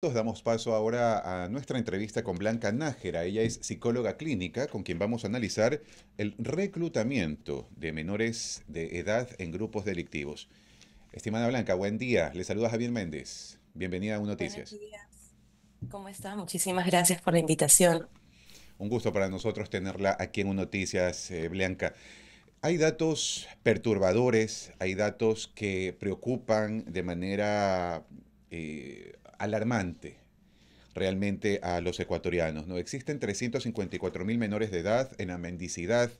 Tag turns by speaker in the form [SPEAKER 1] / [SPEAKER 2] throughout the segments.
[SPEAKER 1] Damos paso ahora a nuestra entrevista con Blanca Nájera. Ella es psicóloga clínica con quien vamos a analizar el reclutamiento de menores de edad en grupos delictivos. Estimada Blanca, buen día. Le saluda Javier Méndez. Bienvenida a Un Noticias.
[SPEAKER 2] Buenos días. ¿Cómo está? Muchísimas gracias por la
[SPEAKER 1] invitación. Un gusto para nosotros tenerla aquí en Un Noticias, eh, Blanca. Hay datos perturbadores, hay datos que preocupan de manera eh, alarmante realmente a los ecuatorianos. ¿no? Existen 354 mil menores de edad en la mendicidad,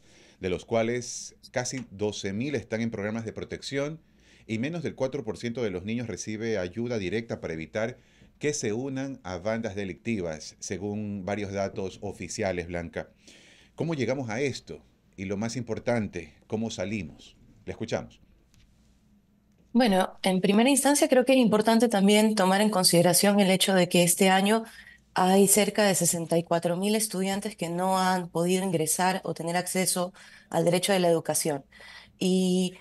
[SPEAKER 1] de los cuales casi 12 mil están en programas de protección y menos del 4% de los niños recibe ayuda directa para evitar que se unan a bandas delictivas, según varios datos oficiales, Blanca. ¿Cómo llegamos a esto? Y lo más importante, ¿cómo salimos? Le escuchamos.
[SPEAKER 2] Bueno, en primera instancia creo que es importante también tomar en consideración el hecho de que este año hay cerca de 64.000 estudiantes que no han podido ingresar o tener acceso al derecho de la educación. Y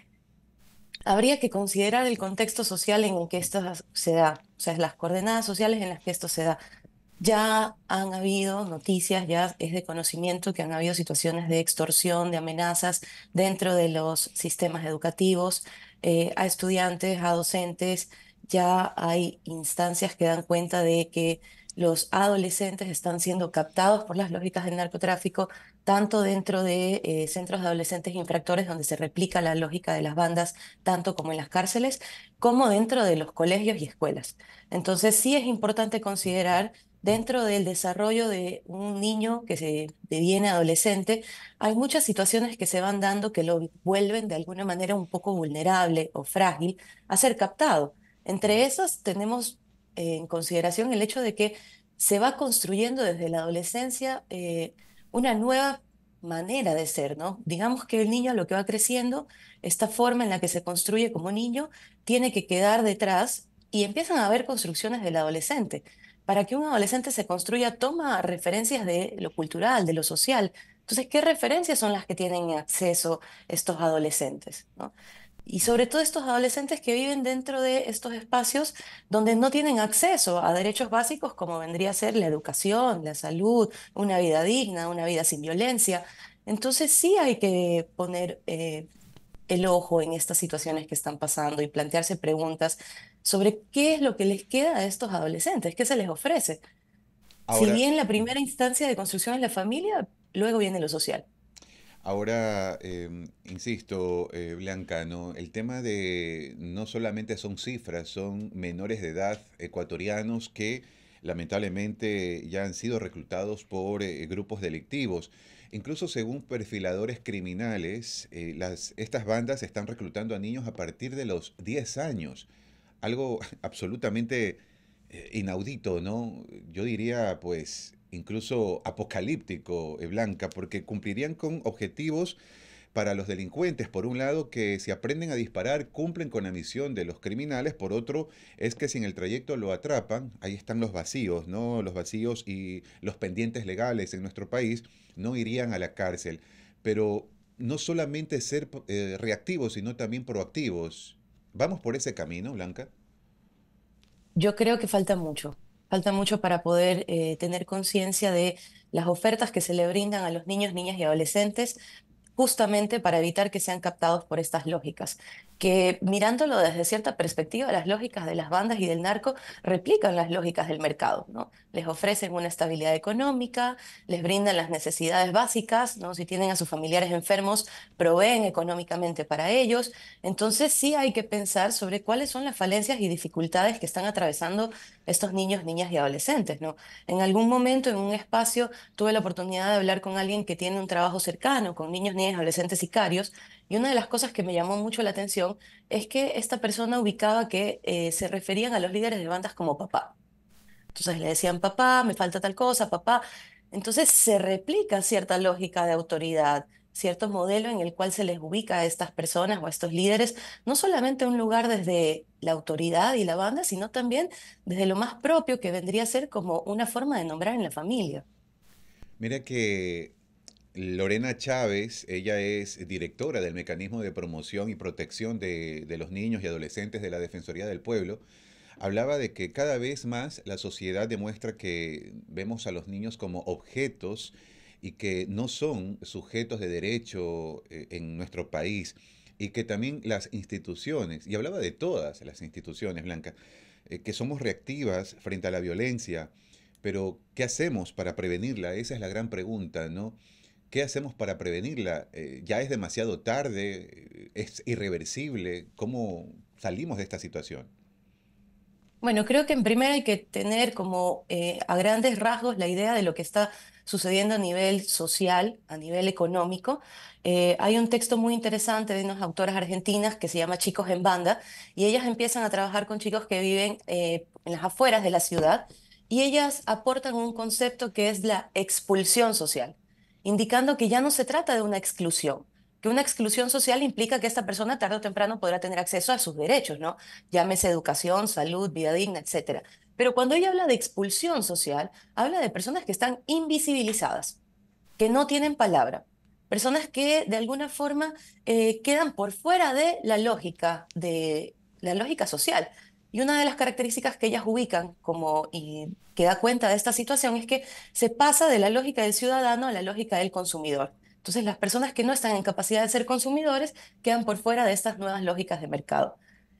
[SPEAKER 2] habría que considerar el contexto social en el que esto se da, o sea, las coordenadas sociales en las que esto se da. Ya han habido noticias, ya es de conocimiento que han habido situaciones de extorsión, de amenazas dentro de los sistemas educativos eh, a estudiantes, a docentes. Ya hay instancias que dan cuenta de que los adolescentes están siendo captados por las lógicas del narcotráfico, tanto dentro de eh, centros de adolescentes infractores, donde se replica la lógica de las bandas, tanto como en las cárceles, como dentro de los colegios y escuelas. Entonces sí es importante considerar dentro del desarrollo de un niño que se deviene adolescente, hay muchas situaciones que se van dando que lo vuelven de alguna manera un poco vulnerable o frágil a ser captado. Entre esas tenemos eh, en consideración el hecho de que se va construyendo desde la adolescencia eh, una nueva manera de ser, ¿no? Digamos que el niño a lo que va creciendo, esta forma en la que se construye como niño, tiene que quedar detrás y empiezan a haber construcciones del adolescente para que un adolescente se construya, toma referencias de lo cultural, de lo social. Entonces, ¿qué referencias son las que tienen acceso estos adolescentes? Y sobre todo estos adolescentes que viven dentro de estos espacios donde no tienen acceso a derechos básicos como vendría a ser la educación, la salud, una vida digna, una vida sin violencia. Entonces sí hay que poner eh, el ojo en estas situaciones que están pasando y plantearse preguntas sobre qué es lo que les queda a estos adolescentes, qué se les ofrece. si bien la primera instancia de construcción es la familia, luego viene lo social.
[SPEAKER 1] Ahora, em, insisto, Blancano, eh, Blanca, ¿no? el tema de no solamente son cifras, son menores de edad ecuatorianos que lamentablemente ya han sido reclutados por eh, grupos delictivos. Incluso según perfiladores criminales, eh, estas bandas están reclutando a niños a partir de los 10 años algo absolutamente eh, inaudito, ¿no? Yo diría, pues, incluso apocalíptico, eh, Blanca, porque cumplirían con objetivos para los delincuentes, por un lado, que si aprenden a disparar, cumplen con la misión de los criminales, por otro, es que si en el trayecto lo atrapan, ahí están los vacíos, ¿no? Los vacíos y los pendientes legales en nuestro país no irían a la cárcel. Pero no solamente ser eh, reactivos, sino también proactivos. ¿Vamos por ese camino, Blanca?
[SPEAKER 2] Yo creo que falta mucho. Falta mucho para poder eh, tener conciencia de las ofertas que se le brindan a los niños, niñas y adolescentes justamente para evitar que sean captados por estas lógicas que mirándolo desde cierta perspectiva, las lógicas de las bandas y del narco replican las lógicas del mercado, ¿no? Les ofrecen una estabilidad económica, les brindan las necesidades básicas, ¿no? Si tienen a sus familiares enfermos, proveen económicamente para ellos. Entonces sí hay que pensar sobre cuáles son las falencias y dificultades que están atravesando estos niños, niñas y adolescentes, ¿no? En algún momento, en un espacio, tuve la oportunidad de hablar con alguien que tiene un trabajo cercano con niños, niñas, adolescentes sicarios y una de las cosas que me llamó mucho la atención es que esta persona ubicaba que eh, se referían a los líderes de bandas como papá. Entonces le decían, papá, me falta tal cosa, papá. Entonces se replica cierta lógica de autoridad, cierto modelo en el cual se les ubica a estas personas o a estos líderes, no solamente un lugar desde la autoridad y la banda, sino también desde lo más propio que vendría a ser como una forma de nombrar en la familia.
[SPEAKER 1] Mira que Lorena Chávez, ella es directora del Mecanismo de Promoción y Protección de, los Niños y Adolescentes de la Defensoría del Pueblo, hablaba de que cada vez más la sociedad demuestra que vemos a los niños como objetos y que no son sujetos de derecho eh, en nuestro país y que también las instituciones, y hablaba de todas las instituciones, Blanca, eh, que somos reactivas frente a la violencia, pero ¿qué hacemos para prevenirla? Esa es la gran pregunta, ¿no? ¿Qué hacemos para prevenirla? Eh, ya es demasiado tarde, eh, es irreversible. ¿Cómo salimos de esta situación?
[SPEAKER 2] Bueno, creo que en primer hay que tener como eh, a grandes rasgos la idea de lo que está sucediendo a nivel social, a nivel económico. hay un texto muy interesante de unas autoras argentinas que se llama Chicos en Banda y ellas empiezan a trabajar con chicos que viven en las afueras de la ciudad y ellas aportan un concepto que es la expulsión social indicando que ya no se trata de una exclusión, que una exclusión social implica que esta persona tarde o temprano podrá tener acceso a sus derechos, ¿no? Llámese educación, salud, vida digna, etcétera. Pero cuando ella habla de expulsión social, habla de personas que están invisibilizadas, que no tienen palabra, personas que de alguna forma eh, quedan por fuera de la lógica de la lógica social. Y una de las características que ellas ubican como y que da cuenta de esta situación es que se pasa de la lógica del ciudadano a la lógica del consumidor. Entonces las personas que no están en capacidad de ser consumidores quedan por fuera de estas nuevas lógicas de mercado.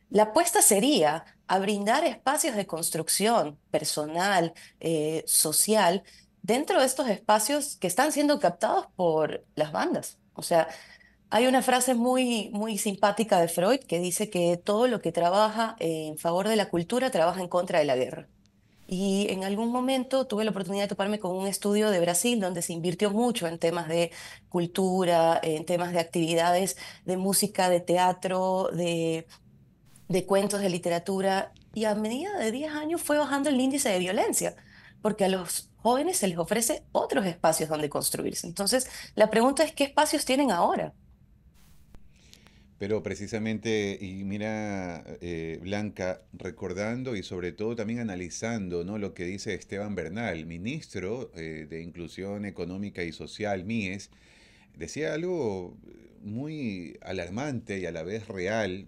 [SPEAKER 2] La apuesta sería a brindar espacios de construcción personal, eh, social, dentro de estos espacios que están siendo captados por las bandas. O sea, hay una frase muy, muy simpática de Freud que dice que todo lo que trabaja en favor de la cultura trabaja en contra de la guerra. Y en algún momento tuve la oportunidad de toparme con un estudio de Brasil donde se invirtió mucho en temas de cultura, en temas de actividades de música, de teatro, de, de cuentos, de literatura. Y a medida de 10 años fue bajando el índice de violencia, porque a los jóvenes se les ofrece otros espacios donde construirse. Entonces, la pregunta es, ¿qué espacios tienen ahora?
[SPEAKER 1] Pero precisamente, y mira, eh, Blanca, recordando y sobre todo también analizando ¿no? lo que dice Esteban Bernal, ministro eh, de Inclusión Económica y Social, MIES, decía algo muy alarmante y a la vez real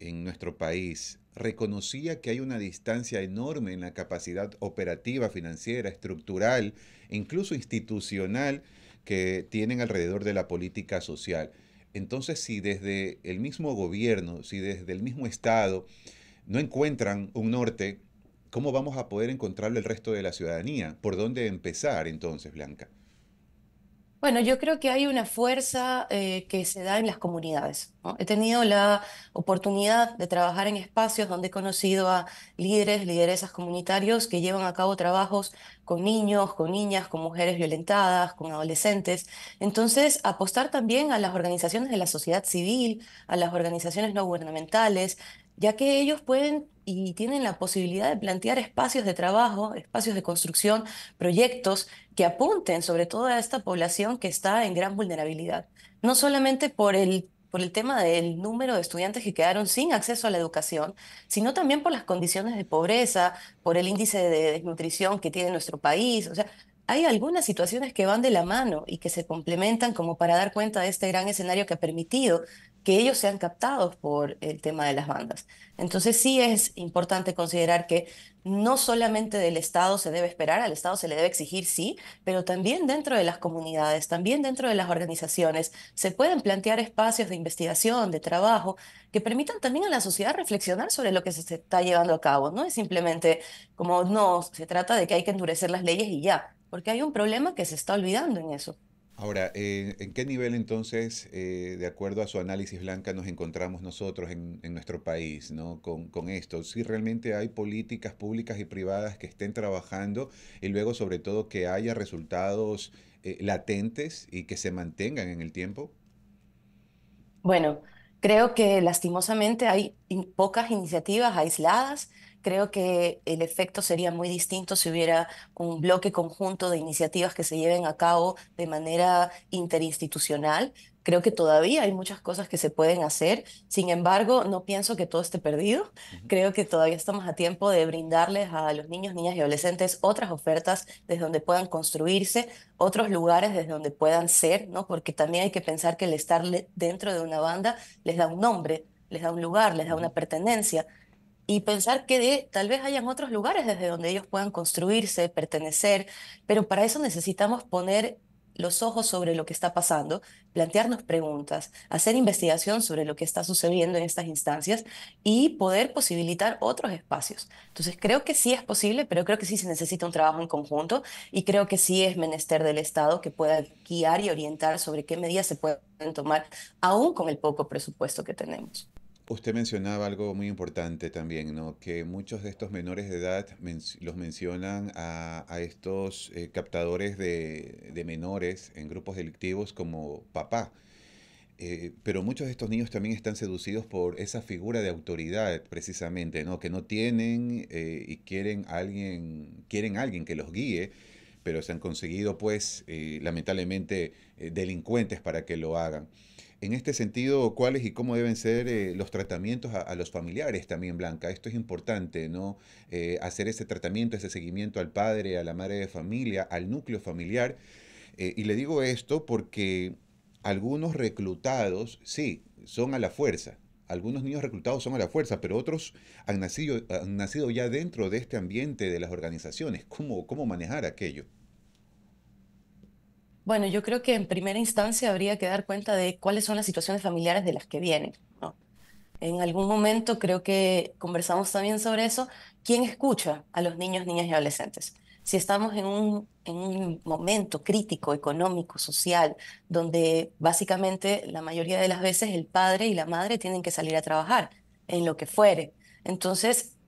[SPEAKER 1] en nuestro país. Reconocía que hay una distancia enorme en la capacidad operativa, financiera, estructural incluso institucional que tienen alrededor de la política social. Entonces, si desde el mismo gobierno, si desde el mismo Estado no encuentran un norte, ¿cómo vamos a poder encontrarlo el resto de la ciudadanía? ¿Por dónde empezar entonces, Blanca?
[SPEAKER 2] Bueno, yo creo que hay una fuerza eh, que se da en las comunidades. He tenido la oportunidad de trabajar en espacios donde he conocido a líderes, lideresas comunitarios que llevan a cabo trabajos con niños, con niñas, con mujeres violentadas, con adolescentes. Entonces, apostar también a las organizaciones de la sociedad civil, a las organizaciones no gubernamentales, ya que ellos pueden y tienen la posibilidad de plantear espacios de trabajo, espacios de construcción, proyectos que apunten sobre todo a esta población que está en gran vulnerabilidad, no solamente por el por el tema del número de estudiantes que quedaron sin acceso a la educación, sino también por las condiciones de pobreza, por el índice de desnutrición que tiene nuestro país. O sea, hay algunas situaciones que van de la mano y que se complementan como para dar cuenta de este gran escenario que ha permitido que ellos sean captados por el tema de las bandas. Entonces sí es importante considerar que no solamente del Estado se debe esperar, al Estado se le debe exigir sí, pero también dentro de las comunidades, también dentro de las organizaciones, se pueden plantear espacios de investigación, de trabajo, que permitan también a la sociedad reflexionar sobre lo que se está llevando a cabo. No es simplemente como, no, se trata de que hay que endurecer las leyes y ya, porque hay un problema que se está olvidando en eso.
[SPEAKER 1] Ahora, eh, ¿en qué nivel entonces, eh, de acuerdo a su análisis blanca, nos encontramos nosotros en, nuestro país ¿no? con, esto? Si realmente hay políticas públicas y privadas que estén trabajando y luego sobre todo que haya resultados eh, latentes y que se mantengan en el tiempo.
[SPEAKER 2] Bueno, creo que lastimosamente hay pocas iniciativas aisladas Creo que el efecto sería muy distinto si hubiera un bloque conjunto de iniciativas que se lleven a cabo de manera interinstitucional. Creo que todavía hay muchas cosas que se pueden hacer. Sin embargo, no pienso que todo esté perdido. Creo que todavía estamos a tiempo de brindarles a los niños, niñas y adolescentes otras ofertas desde donde puedan construirse, otros lugares desde donde puedan ser, ¿no? Porque también hay que pensar que el estar dentro de una banda les da un nombre, les da un lugar, les da una pertenencia y pensar que tal vez hayan otros lugares desde donde ellos puedan construirse, pertenecer, pero para eso necesitamos poner los ojos sobre lo que está pasando, plantearnos preguntas, hacer investigación sobre lo que está sucediendo en estas instancias y poder posibilitar otros espacios. Entonces, creo que sí es posible, pero creo que sí se necesita un trabajo en conjunto y creo que sí es menester del Estado que pueda guiar y orientar sobre qué medidas se pueden tomar, aún con el poco presupuesto que tenemos
[SPEAKER 1] usted mencionaba algo muy importante también, ¿no? Que muchos de estos menores de edad los mencionan a, estos eh, captadores de, menores en grupos delictivos como papá. Eh, pero muchos de estos niños también están seducidos por esa figura de autoridad, precisamente, ¿no? Que no tienen eh, y quieren alguien, quieren alguien que los guíe pero se han conseguido, pues, eh, lamentablemente, eh, delincuentes para que lo hagan. En este sentido, ¿cuáles y cómo deben ser eh, los tratamientos a, los familiares también, Blanca? Esto es importante, ¿no? hacer ese tratamiento, ese seguimiento al padre, a la madre de familia, al núcleo familiar. y le digo esto porque algunos reclutados, sí, son a la fuerza, algunos niños reclutados son a la fuerza, pero otros han nacido, nacido ya dentro de este ambiente de las organizaciones. ¿Cómo, manejar aquello?
[SPEAKER 2] Bueno, yo creo que en primera instancia habría que dar cuenta de cuáles son las situaciones familiares de las que vienen. En algún momento creo que conversamos también sobre eso. ¿Quién escucha a los niños, niñas y adolescentes? si estamos en un, en un momento crítico, económico, social, donde básicamente la mayoría de las veces el padre y la madre tienen que salir a trabajar en lo que fuere. Entonces,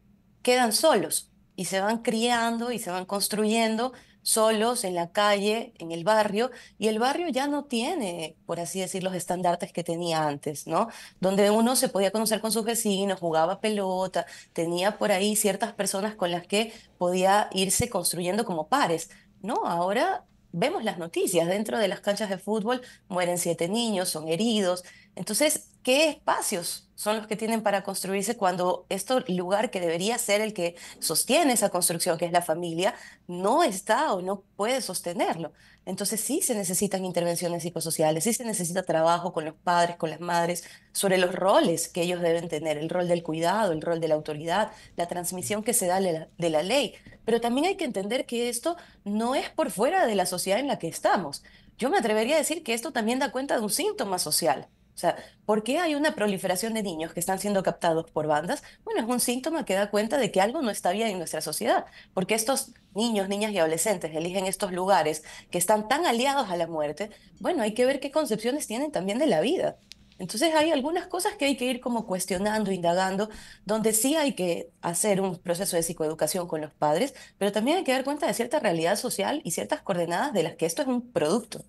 [SPEAKER 2] quedan solos y se van criando y se van construyendo solos en la calle, en el barrio, y el barrio ya no tiene, por así decir, los estandartes que tenía antes, ¿no? Donde uno se podía conocer con sus vecinos, jugaba pelota, tenía por ahí ciertas personas con las que podía irse construyendo como pares. No, ahora vemos las noticias, dentro de las canchas de fútbol mueren siete niños, son heridos, entonces, ¿qué espacios son los que tienen para construirse cuando este lugar que debería ser el que sostiene esa construcción, que es la familia, no está o no puede sostenerlo? Entonces sí se necesitan intervenciones psicosociales, sí se necesita trabajo con los padres, con las madres, sobre los roles que ellos deben tener, el rol del cuidado, el rol de la autoridad, la transmisión que se da de la, de la ley. Pero también hay que entender que esto no es por fuera de la sociedad en la que estamos. Yo me atrevería a decir que esto también da cuenta de un síntoma social o sea, ¿por qué hay una proliferación de niños que están siendo captados por bandas? Bueno, es un síntoma que da cuenta de que algo no está bien en nuestra sociedad, porque estos niños, niñas y adolescentes eligen estos lugares que están tan aliados a la muerte. Bueno, hay que ver qué concepciones tienen también de la vida. Entonces hay algunas cosas que hay que ir como cuestionando, indagando, donde sí hay que hacer un proceso de psicoeducación con los padres, pero también hay que dar cuenta de cierta realidad social y ciertas coordenadas de las que esto es un producto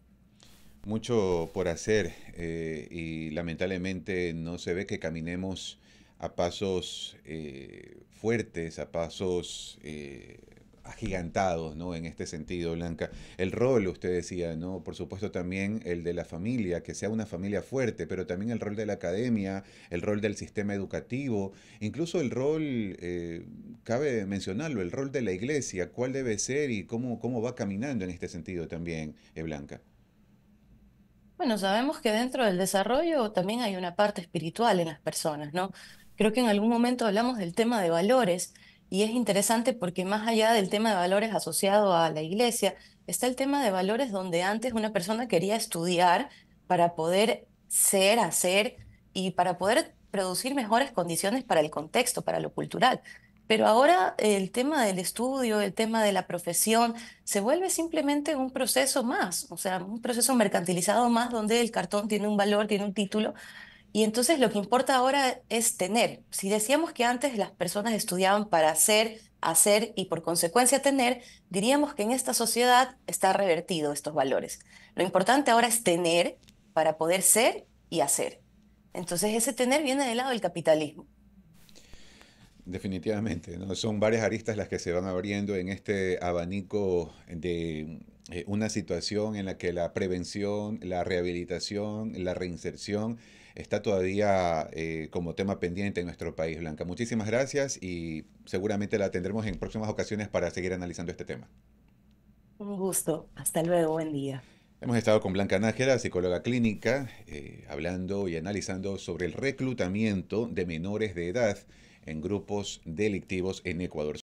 [SPEAKER 1] mucho por hacer eh, y lamentablemente no se ve que caminemos a pasos eh, fuertes, a pasos eh, agigantados, ¿no? En este sentido, Blanca. El rol, usted decía, ¿no? Por supuesto también el de la familia, que sea una familia fuerte, pero también el rol de la academia, el rol del sistema educativo, incluso el rol, cabe mencionarlo, el rol de la iglesia, cuál debe ser y cómo, cómo va caminando en este sentido también, Blanca.
[SPEAKER 2] Bueno, sabemos que dentro del desarrollo también hay una parte espiritual en las personas, ¿no? Creo que en algún momento hablamos del tema de valores y es interesante porque más allá del tema de valores asociado a la iglesia, está el tema de valores donde antes una persona quería estudiar para poder ser, hacer y para poder producir mejores condiciones para el contexto, para lo cultural. Pero ahora el tema del estudio, el tema de la profesión, se vuelve simplemente un proceso más, o sea, un proceso mercantilizado más donde el cartón tiene un valor, tiene un título. Y entonces lo que importa ahora es tener. Si decíamos que antes las personas estudiaban para ser, hacer y por consecuencia tener, diríamos que en esta sociedad está revertido estos valores. Lo importante ahora es tener para poder ser y hacer. Entonces ese tener viene del lado del capitalismo.
[SPEAKER 1] Definitivamente, son varias aristas las que se van abriendo en este abanico de eh, una situación en la que la prevención, la rehabilitación, la reinserción está todavía eh, como tema pendiente en nuestro país, Blanca. Muchísimas gracias y seguramente la tendremos en próximas ocasiones para seguir analizando este tema.
[SPEAKER 2] Un gusto. Hasta luego. Buen día.
[SPEAKER 1] Hemos estado con Blanca Nájera, psicóloga clínica, eh, hablando y analizando sobre el reclutamiento de menores de edad en grupos delictivos en Ecuador.